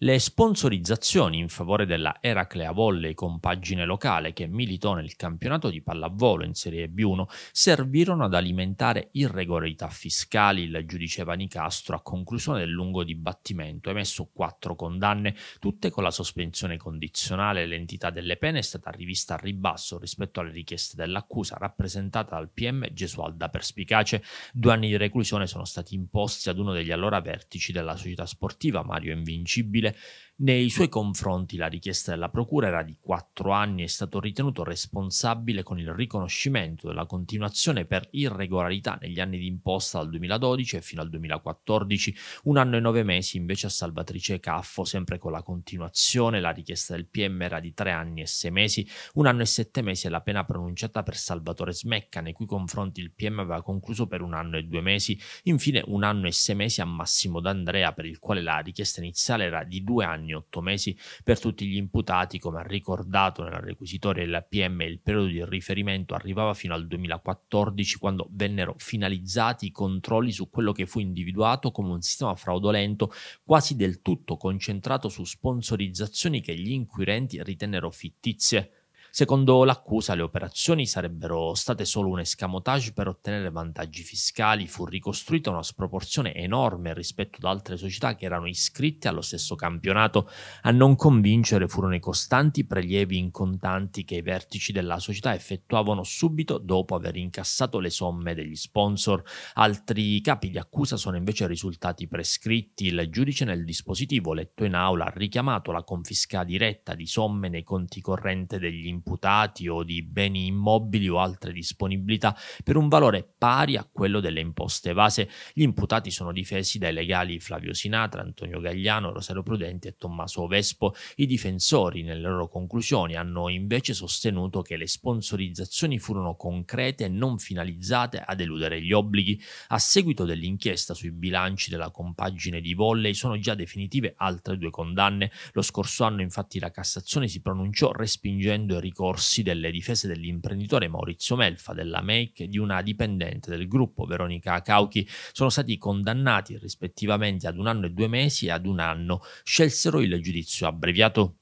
Le sponsorizzazioni in favore della Eraclea Volley con pagine locale che militò nel campionato di pallavolo in Serie B1 servirono ad alimentare irregolarità fiscali, il giudice Vanicastro a conclusione del lungo dibattimento emesso quattro condanne, tutte con la sospensione condizionale, l'entità delle pene è stata rivista a ribasso rispetto alle richieste dell'accusa rappresentata dal PM Gesualda Perspicace. Due anni di reclusione sono stati imposti ad uno degli allora vertici della società sportiva Mario Invincibile civile. Nei suoi confronti la richiesta della Procura era di 4 anni e è stato ritenuto responsabile con il riconoscimento della continuazione per irregolarità negli anni d'imposta dal 2012 e fino al 2014, un anno e nove mesi invece a Salvatrice Caffo, sempre con la continuazione, la richiesta del PM era di 3 anni e 6 mesi, un anno e 7 mesi è la pena pronunciata per Salvatore Smecca, nei cui confronti il PM aveva concluso per un anno e due mesi, infine un anno e 6 mesi a Massimo D'Andrea, per il quale la richiesta iniziale era di di due anni e otto mesi per tutti gli imputati, come ha ricordato nella requisitoria della PM il periodo di riferimento arrivava fino al 2014 quando vennero finalizzati i controlli su quello che fu individuato come un sistema fraudolento quasi del tutto concentrato su sponsorizzazioni che gli inquirenti ritennero fittizie. Secondo l'accusa, le operazioni sarebbero state solo un escamotage per ottenere vantaggi fiscali. Fu ricostruita una sproporzione enorme rispetto ad altre società che erano iscritte allo stesso campionato. A non convincere furono i costanti prelievi in contanti che i vertici della società effettuavano subito dopo aver incassato le somme degli sponsor. Altri capi di accusa sono invece risultati prescritti. Il giudice nel dispositivo letto in aula ha richiamato la confisca diretta di somme nei conti corrente degli impiegati imputati o di beni immobili o altre disponibilità per un valore pari a quello delle imposte evase. Gli imputati sono difesi dai legali Flavio Sinatra, Antonio Gagliano, Rosario Prudenti e Tommaso Vespo. I difensori, nelle loro conclusioni, hanno invece sostenuto che le sponsorizzazioni furono concrete e non finalizzate a deludere gli obblighi. A seguito dell'inchiesta sui bilanci della compagine di volley sono già definitive altre due condanne. Lo scorso anno infatti la Cassazione si pronunciò respingendo e riconoscendo corsi delle difese dell'imprenditore Maurizio Melfa, della Make e di una dipendente del gruppo Veronica Cauchi sono stati condannati rispettivamente ad un anno e due mesi e ad un anno. Scelsero il giudizio abbreviato.